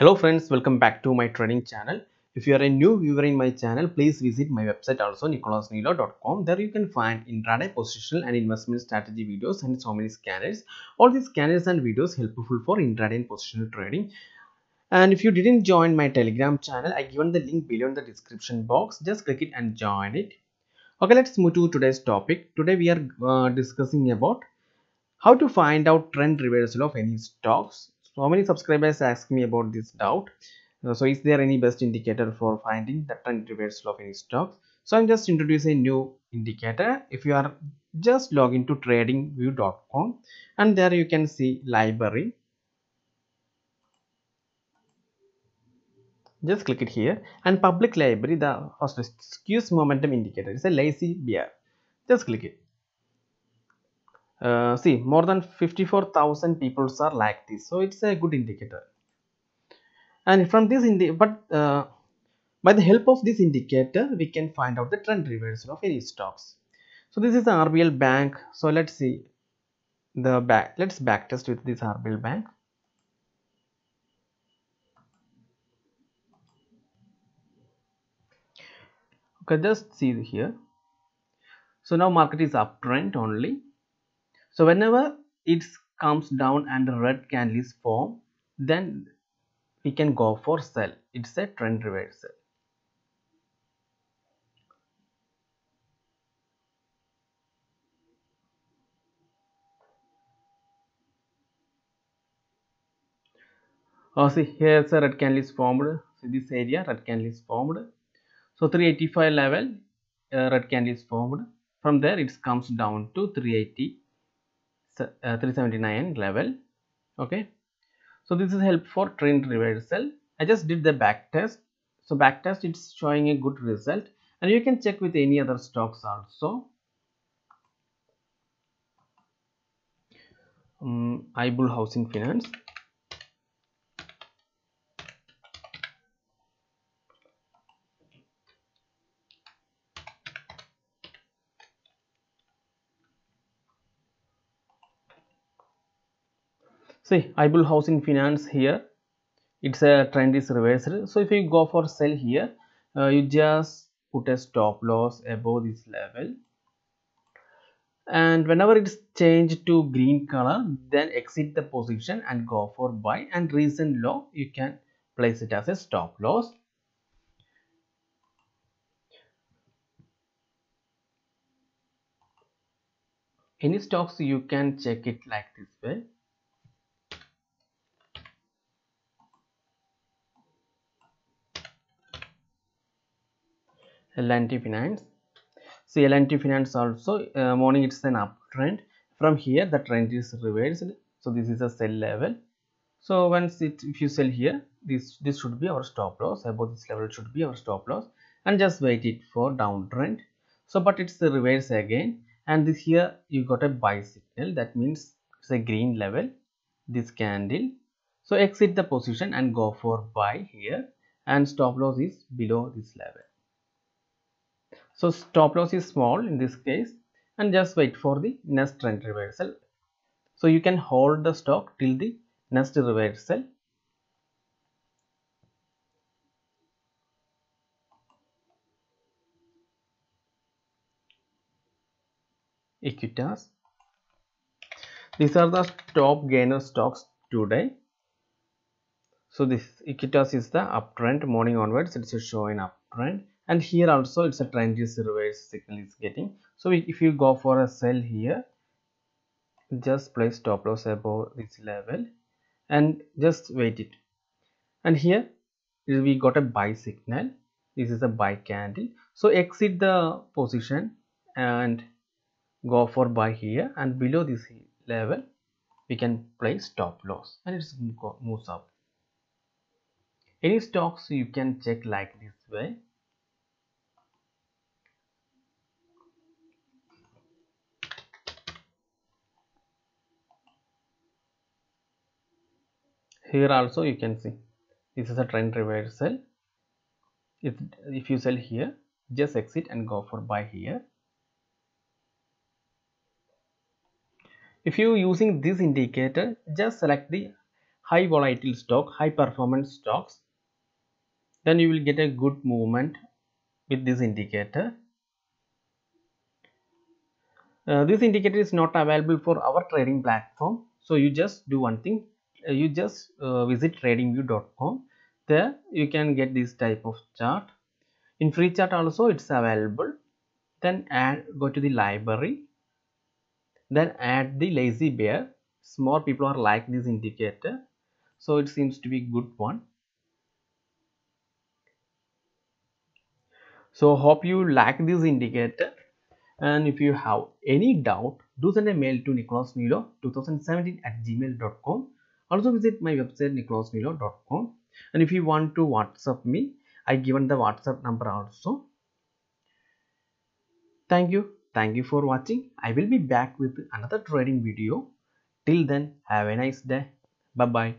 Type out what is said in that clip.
hello friends welcome back to my trading channel if you are a new viewer in my channel please visit my website also nicolasnilo.com there you can find intraday positional and investment strategy videos and so many scanners all these scanners and videos helpful for intraday and positional trading and if you didn't join my telegram channel i given the link below in the description box just click it and join it okay let's move to today's topic today we are uh, discussing about how to find out trend reversal of any stocks so many subscribers ask me about this doubt uh, so is there any best indicator for finding the trend reversal of any stock so i'm just introducing a new indicator if you are just log into tradingview.com and there you can see library just click it here and public library the excuse momentum indicator is a lazy bear just click it uh, see more than 54,000 people are like this so it's a good indicator and from this but uh, by the help of this indicator we can find out the trend reversal of any stocks so this is the RBL bank so let's see the back let's back test with this RBL bank okay just see here so now market is uptrend only so whenever it comes down and red candle is formed then we can go for sell it's a trend reversal uh, oh, see here a red candle is formed see this area red candle is formed so 385 level uh, red candle is formed from there it comes down to 380 379 level okay so this is help for trend reversal i just did the back test so back test it's showing a good result and you can check with any other stocks also um, iBull Housing Finance see Ibul housing finance here it's a trend is reversed so if you go for sell here uh, you just put a stop loss above this level and whenever it's changed to green color then exit the position and go for buy and recent low you can place it as a stop loss any stocks you can check it like this way LNT Finance. See LNT Finance also uh, morning it's an uptrend. From here the trend is reversed. So this is a sell level. So once it if you sell here this this should be our stop loss above this level should be our stop loss and just wait it for downtrend. So but it's the reverse again and this here you got a buy signal that means it's a green level this candle. So exit the position and go for buy here and stop loss is below this level. So stop loss is small in this case and just wait for the next trend reversal. So you can hold the stock till the next reversal. Equitas. These are the top gainer stocks today. So this Equitas is the uptrend morning onwards it is showing uptrend and here also it's a transient reverse signal is getting so if you go for a sell here just place stop loss above this level and just wait it and here we got a buy signal this is a buy candle so exit the position and go for buy here and below this level we can place stop loss and it moves up any stocks you can check like this way here also you can see this is a trend reversal if, if you sell here just exit and go for buy here if you using this indicator just select the high volatile stock high performance stocks then you will get a good movement with this indicator uh, this indicator is not available for our trading platform so you just do one thing uh, you just uh, visit tradingview.com there you can get this type of chart in free chart also it's available then add go to the library then add the lazy bear more people are like this indicator so it seems to be good one so hope you like this indicator and if you have any doubt do send a mail to nicholasnilo2017 at gmail.com also visit my website nicholasmilo.com and if you want to whatsapp me i given the whatsapp number also thank you thank you for watching i will be back with another trading video till then have a nice day bye bye